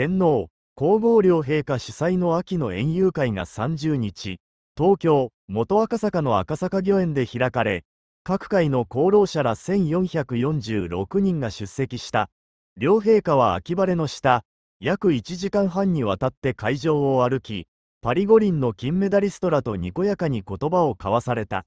天皇、皇后両陛下主催の秋の園遊会が30日、東京、元赤坂の赤坂御苑で開かれ、各界の功労者ら1446人が出席した。両陛下は秋晴れの下、約1時間半にわたって会場を歩き、パリ五輪の金メダリストらとにこやかに言葉を交わされた。